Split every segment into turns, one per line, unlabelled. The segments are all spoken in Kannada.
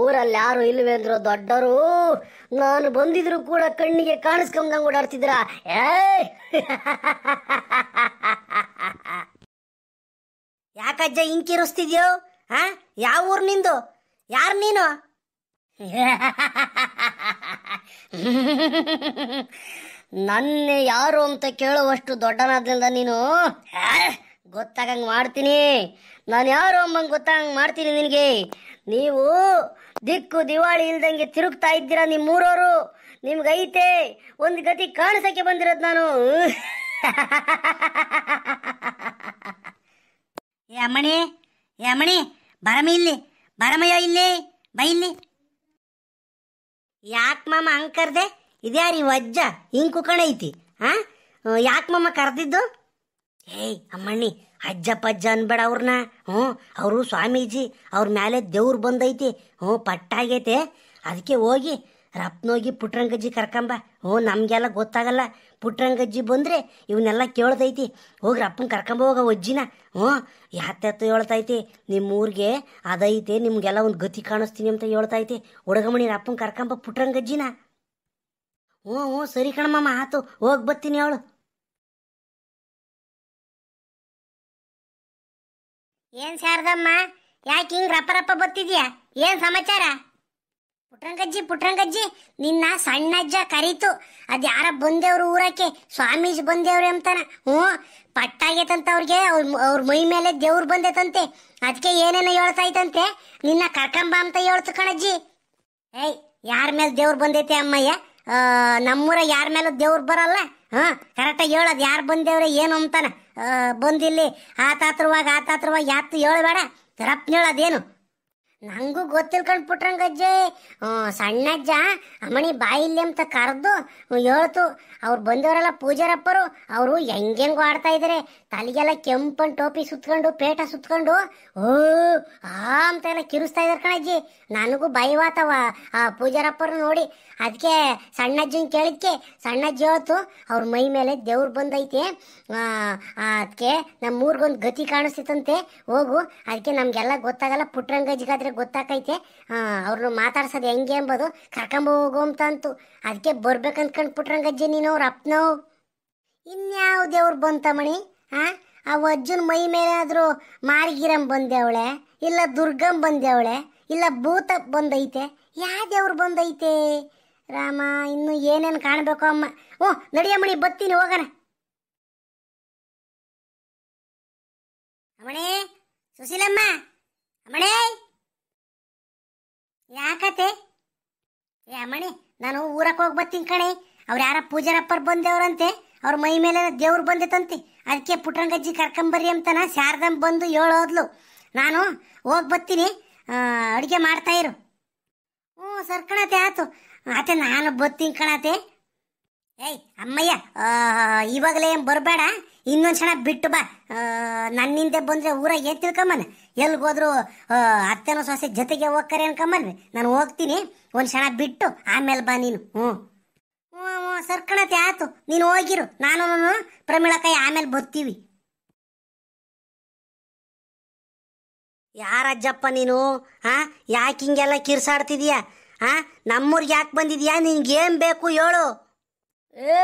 ಊರಲ್ಲಿ ಯಾರು ಇಲ್ವೇ ಅಂದ್ರು ದೊಡ್ಡರು ನಾನು ಬಂದಿದ್ರು ಕೂಡ ಕಣ್ಣಿಗೆ ಕಾಣಿಸ್ಕೊಂಡಂಗೆ ಓಡಾಡ್ತಿದ್ರ ಯಾಕಜ್ಜ ಇಂಕಿರಿಸ್ತಿದ್ಯೋ ಹಾ ಯಾವ ಊರ್ ನಿಂದು ಯಾರು ನೀನು ನನ್ನ ಯಾರು ಅಂತ ಕೇಳುವಷ್ಟು ದೊಡ್ಡನಾದ್ರಿಂದ ನೀನು ಗೊತ್ತಾಗಂಗೆ ಮಾಡ್ತೀನಿ ನಾನು ಯಾರು ಅಂಬಂಗೆ ಗೊತ್ತಾಗಂಗೆ ಮಾಡ್ತೀನಿ ನಿನಗೆ ನೀವು ದಿಕ್ಕು ದಿವಾಳಿ ಇಲ್ದಂಗೆ ತಿರುಗ್ತಾ ಇದ್ದೀರಾ ನಿಮ್ಮ ಮೂರವರು ನಿಮ್ಗೈತೆ ಒಂದು ಗತಿ ಕಾಣಿಸೋಕ್ಕೆ ಬಂದಿರೋದು ನಾನು ಏ ಅಮ್ಮಣಿ ಏ ಅಮ್ಮಣಿ ಬರಮ ಇಲ್ಲಿ ಬರಮಯ್ಯ ಇಲ್ಲಿ ಬೈ ಇಲ್ಲಿ ಯಾಕೆ ಮಾಮ ಹಂಗೆ ಕರ್ದೆ ಇದ್ಯಾರೀ ವಜ್ಜ ಹಿಂಗೆ ಕುಕಣ ಐತಿ ಹಾಂ ಯಾಕೆ ಮಾಮ ಕರೆದಿದ್ದು ಏಯ್ ಅಮ್ಮಣ್ಣಿ ಅಜ್ಜಪ್ಪಜ್ಜ ಅನ್ಬೇಡ ಅವ್ರನ್ನ ಹ್ಞೂ ಅವರು ಸ್ವಾಮೀಜಿ ಅವ್ರ ಮೇಲೆ ದೇವ್ರು ಬಂದೈತಿ ಹ್ಞೂ ಪಟ್ಟಾಗೈತೆ ಅದಕ್ಕೆ ಹೋಗಿ ರಪ್ನೋಗಿ ಪುಟ್ರಂಗಜ್ಜಿ ಕರ್ಕಂಬ ಹ್ಞೂ ನಮಗೆಲ್ಲ ಗೊತ್ತಾಗಲ್ಲ ಪುಟ್ರಂಗಜ್ಜಿ ಬಂದರೆ ಇವನ್ನೆಲ್ಲ ಕೇಳ್ತೈತಿ ಹೋಗಿ ರಪ್ಪನ ಕರ್ಕಂಬ ಹೋಗ ಅಜ್ಜಿನ ಹ್ಞೂ ಯಾತ್ಯಾತು ಹೇಳ್ತೈತಿ ನಿಮ್ಮ ಊರಿಗೆ ಅದೈತೆ ನಿಮಗೆಲ್ಲ ಒಂದು ಗತಿ ಕಾಣಿಸ್ತೀನಿ ಅಂತ ಹೇಳ್ತೈತಿ ಹುಡುಗಮಣಿ ರಪ್ಪನ ಕರ್ಕಂಬ ಪುಟ್ರಂಗಜ್ಜಿನ ಹ್ಞೂ ಹ್ಞೂ ಸರಿ ಕಣಮ್ಮ ಆತು ಹೋಗಿ ಬರ್ತೀನಿ ಅವಳು ಏನ್ ಶಾರದಮ್ಮ ಯಾಕೆ ಹಿಂಗ್ ರಪ್ಪ ರಪ್ಪ ಬತ್ತಿದ್ಯಾ ಏನ್ ಸಮಾಚಾರ ಪುಟ್ರಂಗಜ್ಜಿ ಪುಟ್ರಂಗಜ್ಜಿ ನಿನ್ನ ಸಣ್ಣಜ್ಜ ಕರೀತು ಅದ್ ಯಾರ ಬಂದೇವ್ರು ಊರಕ್ಕೆ ಸ್ವಾಮೀಜಿ ಬಂದೇವ್ರು ಅಂತಾನ ಹ್ಞೂ ಪಟ್ಟಾಗೈತಂತ ಅವ್ರಿಗೆ ಅವ್ರ ಮೈ ಮೇಲೆ ದೇವ್ರು ಬಂದೈತಂತೆ ಅದಕ್ಕೆ ಏನೇನೋ ಹೇಳ್ತಾ ನಿನ್ನ ಕರ್ಕಂಬ ಅಂತ ಹೇಳ್ತು ಕಣಜ್ಜಿ ಏಯ್ ಯಾರ ಮೇಲೆ ದೇವ್ರು ಬಂದೈತೆ ಅಮ್ಮಯ್ಯ ನಮ್ಮೂರ ಯಾರ ಮೇಲೆ ದೇವ್ರು ಬರಲ್ಲ ಹಾ ಕರೆಕ್ಟಾಗಿ ಹೇಳೋದು ಯಾರು ಬಂದೇವ್ರೆ ಏನು ಅಂತಾನ ಬಂದಿಲ್ಲಿ ಆತಾತ್ರವಾಗ ಆತಾತ್ರವಾಗ ಯಾತ್ತು ಹೇಳಬೇಡ ರಪ್ಪ ಅದೇನು ನಂಗೂ ಗೊತ್ತಿಲ್ ಕಂಡ್ಬಿಟ್ರಂಗ ಅಜ್ಜಯ್ ಸಣ್ಣಜ್ಜ ಬಾಯಿ ಇಲ್ಲಿ ಅಂತ ಕರೆದು ಹೇಳ್ತು ಅವ್ರು ಬಂದವರೆಲ್ಲ ಪೂಜಾರಪ್ಪರು ಅವರು ಹೆಂಗೆಂಗೋ ಆಡ್ತಾ ಇದಾರೆ ತಲೆಗೆಲ್ಲ ಕೆಂಪನ್ ಟೋಪಿ ಸುತ್ಕೊಂಡು ಪೇಟ ಸುತ್ಕೊಂಡು ಓ ಆ ಅಂತ ಎಲ್ಲ ಕಿರಿಸ್ತಾ ಇದಾರೆ ಕಣಜ್ಜಿ ನನಗೂ ವಾತವ ಆ ಪೂಜಾರಪ್ಪರು ನೋಡಿ ಅದಕ್ಕೆ ಸಣ್ಣಜ್ಜನ್ ಕೇಳಿದ್ಕೆ ಸಣ್ಣಜ್ಜಿ ಹೇಳ್ತು ಅವ್ರ ಮೈ ಮೇಲೆ ದೇವ್ರು ಬಂದೈತೆ ಅದಕ್ಕೆ ನಮ್ಮ ಊರಿಗೊಂದು ಗತಿ ಕಾಣಿಸ್ತಿತ್ತಂತೆ ಹೋಗು ಅದಕ್ಕೆ ನಮಗೆಲ್ಲ ಗೊತ್ತಾಗಲ್ಲ ಪುಟ್ರಂಗಜ್ಜಿಗಾದ್ರೆ ಅಂದ್ರೆ ಗೊತ್ತಾಕೈತೆ ಅವ್ರನ್ನ ಮಾತಾಡ್ಸೋದು ಹೆಂಗೆ ಅಂಬೋದು ಕರ್ಕೊಂಬ ಅಂತ ಅಂತು ಅದಕ್ಕೆ ಬರ್ಬೇಕು ಅಂದ್ಕೊಂಡು ಅಜ್ಜಿ ನೀನು ಅವ್ರ ಅಪ್ಪನವು ಇನ್ಯಾವ ದೇವ್ರು ಮಣಿ ಹಾಂ ಆ ಅಜ್ಜನ ಮೈ ಮೇಲೆ ಆದರೂ ಮಾರಿಗಿರಂ ಅವಳೆ ಇಲ್ಲ ದುರ್ಗಂ ಅವಳೆ ಇಲ್ಲ ಭೂತ ಬಂದೈತೆ ಯಾ ದೇವ್ರು ಬಂದೈತೆ ರಾಮ ಇನ್ನು ಏನೇನ್ ಕಾಣಬೇಕು ಅಮ್ಮ ಓ ನಡಿಯಮ್ಮಣಿ ಬತ್ತೀನಿ ಹೋಗಣ ಅಮ್ಮಣಿ ಸುಶೀಲಮ್ಮ ಮತ್ತೆ ಏ ನಾನು ಊರಕ್ಕೆ ಹೋಗಿ ಬರ್ತೀನಿ ಕಣೆ ಅವ್ರು ಯಾರ ಪೂಜಾರಪ್ಪರ್ ಬಂದೇವ್ರಂತೆ ಅವ್ರ ಮೈ ಮೇಲೆ ದೇವ್ರು ಬಂದಿತ್ತಂತೆ ಅದಕ್ಕೆ ಪುಟ್ರಂಗಜ್ಜಿ ಕರ್ಕೊಂಬರಿ ಅಂತನ ಶಾರದಮ್ಮ ಬಂದು ಹೇಳೋದ್ಲು ನಾನು ಹೋಗಿ ಬರ್ತೀನಿ ಅಡುಗೆ ಇರು ಹ್ಞೂ ಸರ್ಕಣತೆ ಆಯ್ತು ಆತ ನಾನು ಬರ್ತೀನಿ ಕಣತೆ ಏಯ್ ಅಮ್ಮಯ್ಯ ಇವಾಗಲೇ ಬರಬೇಡ ಇನ್ನೊಂದು ಕ್ಷಣ ಬಿಟ್ಟು ಬಾ ಬಂದ್ರೆ ಬಂದರೆ ಊರಾಗ ಏನು ತಿಳ್ಕೊಂಬನ್ ಹೋದ್ರು ಅತ್ತೆನ ಸೊಸೆ ಜೊತೆಗೆ ಹೋಗ್ಕರೆ ರೀ ನಾನು ಹೋಗ್ತೀನಿ ಒಂದು ಕ್ಷಣ ಬಿಟ್ಟು ಆಮೇಲೆ ಬಾ ನೀನು ಹ್ಞೂ ಹ್ಞೂ ಸರ್ಕಣತೆ ಆಯ್ತು ನೀನು ಹೋಗಿರು ನಾನು ಪ್ರಮಿಳ ಕೈ ಆಮೇಲೆ ಬರ್ತೀವಿ ಯಾರಜ್ಜಪ್ಪ ನೀನು ಹಾಂ ಯಾಕೆ ಹಿಂಗೆಲ್ಲ ಕಿರ್ಸಾಡ್ತಿದೀಯಾ ಹಾಂ ನಮ್ಮೂರಿಗೆ ಯಾಕೆ ಬಂದಿದ್ಯಾ ಏನು ಬೇಕು ಹೇಳು ಏ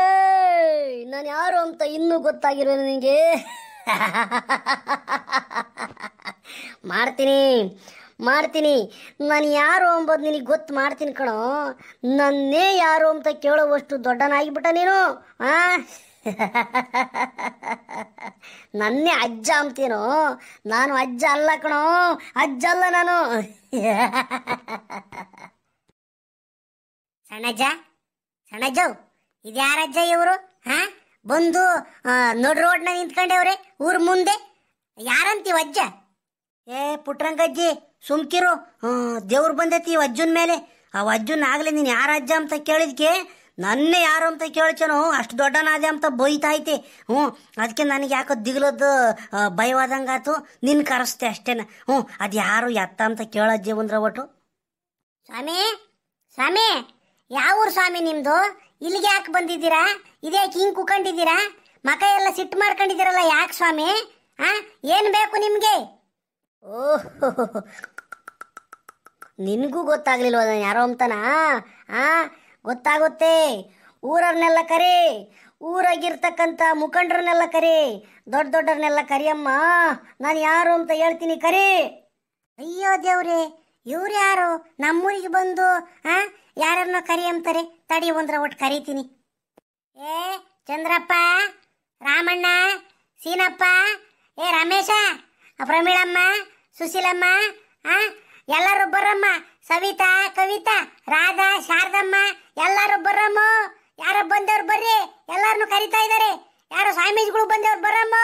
ನಾನು ಯಾರು ಅಂತ ಇನ್ನೂ ಗೊತ್ತಾಗಿರೋ ನಿನಗೆ ಮಾಡ್ತೀನಿ ಮಾಡ್ತೀನಿ ನಾನು ಯಾರು ಅಂಬೋದು ನಿನಗೆ ಗೊತ್ತು ಮಾಡ್ತೀನಿ ಕಣೋ ನನ್ನೇ ಯಾರು ಅಂತ ಕೇಳೋವಷ್ಟು ದೊಡ್ಡನಾಗಿಬಿಟ್ಟ ನೀನು ಆ ನನ್ನೇ ಅಜ್ಜ ಅಂತೀನೋ ನಾನು ಅಜ್ಜ ಅಲ್ಲ ಕಣೋ ಅಜ್ಜ ಅಲ್ಲ ನಾನು ಸಣ್ಣಜ್ಜ ಸಣ್ಣಜ್ಜ ಇದ್ಯಾರಜ್ಜ ಇವರು ಹಾ ಬಂದು ನೋಡ್ ನ ನಿಂತ್ಕೊಂಡೇವ್ರಿ ಊರ್ ಮುಂದೆ ಯಾರಂತೀವ ಅಜ್ಜ ಏ ಪುಟ್ರಂಗಜ್ಜಿ ಸುಮ್ಕಿರು ದೇವ್ರು ಬಂದೈತಿ ಈ ಅಜ್ಜನ ಮೇಲೆ ಆ ಅಜ್ಜನ್ ಆಗ್ಲಿ ನೀನ್ ಯಾರ ಅಜ್ಜ ಅಂತ ಕೇಳಿದ್ಕೆ ನನ್ನ ಯಾರು ಅಂತ ಕೇಳ್ಚನು ಅಷ್ಟು ದೊಡ್ಡನಾದೆ ಅಂತ ಬೈತಾ ಐತಿ ಹ್ಞೂ ಅದಕ್ಕೆ ನನಗೆ ಯಾಕೋ ದಿಗ್ಲದ್ದು ಭಯವಾದಂಗಾತು ನಿನ್ನ ಕರೆಸ್ತೆ ಅಷ್ಟೇನ ಹ್ಞೂ ಅದು ಯಾರು ಎತ್ತ ಅಂತ ಕೇಳಜ್ಜಿ ಬಂದ್ರ ಒಟ್ಟು ಸ್ವಾಮಿ ಸ್ವಾಮಿ ಯಾವ ಊರು ಸ್ವಾಮಿ ನಿಮ್ಮದು ಇಲ್ಲಿಗೆ ಯಾಕೆ ಬಂದಿದ್ದೀರಾ ಇದ್ಯಾಕೆ ಹಿಂಗೆ ಕುಕೊಂಡಿದ್ದೀರಾ ಮಕ ಎಲ್ಲ ಸಿಟ್ಟು ಮಾಡ್ಕೊಂಡಿದ್ದೀರಲ್ಲ ಯಾಕೆ ಸ್ವಾಮಿ ಆ ಏನು ಬೇಕು ನಿಮಗೆ ಓಹೋ ನಿನಗೂ ಗೊತ್ತಾಗ್ಲಿಲ್ವ ನಾನು ಯಾರೋ ಅಂತನ ಆ ಗೊತ್ತಾಗುತ್ತೆ ಊರವ್ರನ್ನೆಲ್ಲ ಕರಿ ಊರಾಗಿರ್ತಕ್ಕಂಥ ಮುಖಂಡ್ರನ್ನೆಲ್ಲ ಕರಿ ದೊಡ್ಡ ದೊಡ್ಡರನ್ನೆಲ್ಲ ಕರಿಯಮ್ಮ ನಾನು ಯಾರು ಅಂತ ಹೇಳ್ತೀನಿ ಕರಿ ಅಯ್ಯೋ ದೇವ್ರಿ ಇವ್ರು ಯಾರು ನಮ್ಮೂರಿಗೆ ಬಂದು ಆ ಯಾರನ್ನ ಕರಿ ಅಂತಾರೆ ತಡಿ ಒಂದ್ರ ಒಟ್ಟು ಕರಿತೀನಿ ಏ ಚಂದ್ರಪ್ಪ ರಾಮಣ್ಣ ಸೀನಪ್ಪ ಏ ರಮೇಶ ಪ್ರಮೀಳಮ್ಮ ಸುಶೀಲಮ್ಮ ಆ ಎಲ್ಲರೂ ಬರಮ್ಮ ಸವಿತಾ ಕವಿತಾ ರಾಧಾ ಶಾರದಮ್ಮ ಎಲ್ಲರೂ ಬರಮ್ಮ ಯಾರು ಬಂದವ್ರು ಬರ್ರಿ ಎಲ್ಲರನ್ನು ಕರಿತಾ ಇದ್ದಾರೆ ಯಾರು ಸ್ವಾಮೀಜಿಗಳು ಬಂದವ್ರು ಬರಮ್ಮ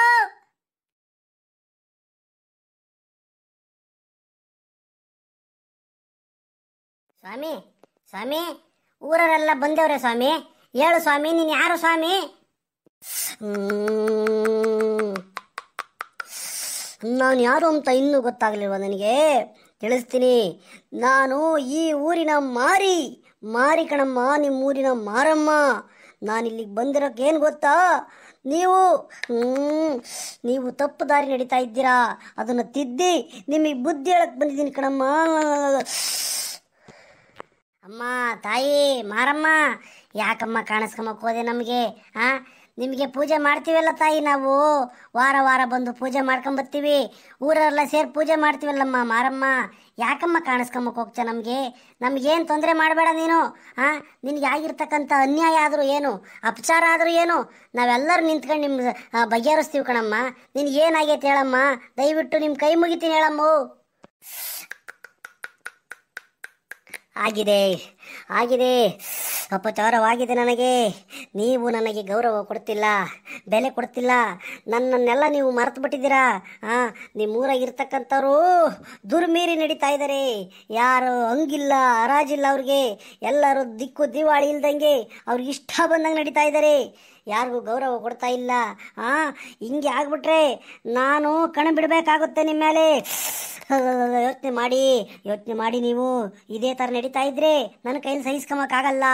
ಸ್ವಾಮಿ ಸ್ವಾಮಿ ಊರರೆಲ್ಲ ಬಂದವ್ರೆ ಸ್ವಾಮಿ ಹೇಳು ಸ್ವಾಮಿ ನೀನು ಯಾರು ಸ್ವಾಮಿ ನಾನು ಯಾರು ಅಂತ ಇನ್ನೂ ಗೊತ್ತಾಗಲಿಲ್ವ ನನಗೆ ತಿಳಿಸ್ತೀನಿ ನಾನು ಈ ಊರಿನ ಮಾರಿ ಮಾರಿ ಕಣಮ್ಮ ನಿಮ್ಮ ಊರಿನ ಮಾರಮ್ಮ ನಾನು ಇಲ್ಲಿಗೆ ಬಂದಿರೋಕೆ ಏನು ಗೊತ್ತಾ ನೀವು ನೀವು ತಪ್ಪು ದಾರಿ ನಡೀತಾ ಇದ್ದೀರಾ ಅದನ್ನು ತಿದ್ದಿ ನಿಮಗೆ ಬುದ್ಧಿ ಹೇಳಕ್ಕೆ ಬಂದಿದ್ದೀನಿ ಕಣಮ್ಮ ಅಮ್ಮ ತಾಯಿ ಮಾರಮ್ಮ ಯಾಕಮ್ಮ ಕಾಣಿಸ್ಕೊಂಬಕ್ ಹೋದೆ ನಮಗೆ ಆ ನಿಮಗೆ ಪೂಜೆ ಮಾಡ್ತೀವಲ್ಲ ತಾಯಿ ನಾವು ವಾರ ವಾರ ಬಂದು ಪೂಜೆ ಮಾಡ್ಕೊಂಬರ್ತೀವಿ ಊರರೆಲ್ಲ ಸೇರಿ ಪೂಜೆ ಮಾಡ್ತೀವಲ್ಲಮ್ಮ ಮಾರಮ್ಮ ಯಾಕಮ್ಮ ಕಾಣಿಸ್ಕೊಂಬಕ್ಕೆ ಹೋಗ್ತಾ ನಮಗೆ ನಮಗೇನು ತೊಂದರೆ ಮಾಡಬೇಡ ನೀನು ಹಾಂ ನಿನಗೆ ಆಗಿರ್ತಕ್ಕಂಥ ಅನ್ಯಾಯ ಆದರೂ ಏನು ಅಪಚಾರ ಆದರೂ ಏನು ನಾವೆಲ್ಲರೂ ನಿಂತ್ಕೊಂಡು ನಿಮ್ಮ ಬಗೆಹರಿಸ್ತೀವಿ ಕಣಮ್ಮ ನಿನಗೇನಾಗೈತೆ ಹೇಳಮ್ಮ ದಯವಿಟ್ಟು ನಿಮ್ಮ ಕೈ ಮುಗಿತೀನಿ ಹೇಳಮ್ಮ ಆಗಿದೆ ಆಗಿದೆ ಅಪಚಾರವಾಗಿದೆ ನನಗೆ ನೀವು ನನಗೆ ಗೌರವ ಕೊಡ್ತಿಲ್ಲ ಬೆಲೆ ಕೊಡ್ತಿಲ್ಲ ನನ್ನನ್ನೆಲ್ಲ ನೀವು ಮರೆತು ಬಿಟ್ಟಿದ್ದೀರಾ ಹಾಂ ನಿಮ್ಮೂರಾಗಿರ್ತಕ್ಕಂಥವ್ರು ದುರ್ಮೀರಿ ನಡೀತಾ ಇದ್ದಾರೆ ಯಾರು ಹಂಗಿಲ್ಲ ಹರಾಜಿಲ್ಲ ಅವ್ರಿಗೆ ಎಲ್ಲರೂ ದಿಕ್ಕು ದಿವಾಳಿ ಇಲ್ದಂಗೆ ಅವ್ರಿಗೆ ಇಷ್ಟ ಬಂದಂಗೆ ನಡೀತಾ ಇದ್ದಾರೆ ಯಾರಿಗೂ ಗೌರವ ಕೊಡ್ತಾ ಇಲ್ಲ ಆ ಹಿಂಗೆ ಆಗ್ಬಿಟ್ರೆ ನಾನು ಕಣ ಬಿಡಬೇಕಾಗುತ್ತೆ ನಿಮ್ಮ ಮೇಲೆ ಯೋಚನೆ ಮಾಡಿ ಯೋಚನೆ ಮಾಡಿ ನೀವು ಇದೇ ಥರ ನಡೀತಾ ಇದ್ರೆ ನನ್ನ ಕೈಲಿ ಸಹಿಸ್ಕೊಂಬಕ್ಕಾಗಲ್ಲ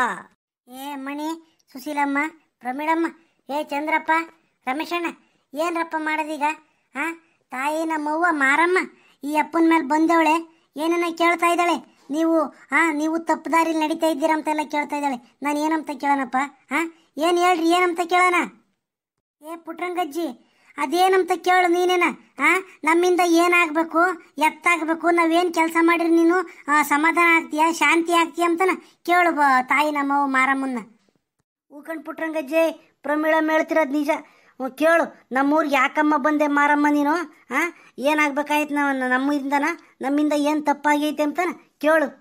ಏ ಮಣಿ ಸುಶೀಲಮ್ಮ ಪ್ರಮೀಳಮ್ಮ ಏ ಚಂದ್ರಪ್ಪ ರಮೇಶಣ್ಣ ಏನರಪ್ಪ ಮಾಡೋದೀಗ ಹಾ ತಾಯಿ ನಮ್ಮವ್ವ ಮಾರಮ್ಮ ಈ ಅಪ್ಪನ ಮೇಲೆ ಬಂದವಳೆ ಏನನ್ನ ಕೇಳ್ತಾ ಇದ್ದಾಳೆ ನೀವು ಹಾಂ ನೀವು ತಪ್ಪು ನಡೀತಾ ಇದ್ದೀರ ಅಂತ ಎಲ್ಲ ಕೇಳ್ತಾ ಇದ್ದಾಳೆ ನಾನು ಏನಂತ ಕೇಳೋಣಪ್ಪ ಹಾಂ ಏನು ಹೇಳ್ರಿ ಏನಂತ ಕೇಳೋಣ ಏ ಪುಟ್ರಂಗಜ್ಜಿ ಅದೇನಂತ ಕೇಳು ನೀನೇನ ಆ ನಮ್ಮಿಂದ ಏನಾಗಬೇಕು ಎತ್ತಾಗಬೇಕು ನಾವೇನು ಕೆಲಸ ಮಾಡಿರಿ ನೀನು ಸಮಾಧಾನ ಆಗ್ತೀಯಾ ಶಾಂತಿ ಆಗ್ತೀಯ ಅಂತನ ಕೇಳು ಬ ತಾಯಿ ನಮ್ಮವು ಮಾರಮ್ಮನ್ನ ಹೂಕಂಡು ಪುಟ್ರಂಗಜ್ಜಿ ಪ್ರಮೀಳ ಮೇಳ್ತಿರೋದು ನಿಜ ಕೇಳು ನಮ್ಮೂರಿಗೆ ಯಾಕಮ್ಮ ಬಂದೆ ಮಾರಮ್ಮ ನೀನು ಆ ಏನಾಗಬೇಕಾಯ್ತು ನಾವು ನಮ್ಮಿಂದನ ನಮ್ಮಿಂದ ಏನು ತಪ್ಪಾಗೈತೆ ಅಂತನ केवल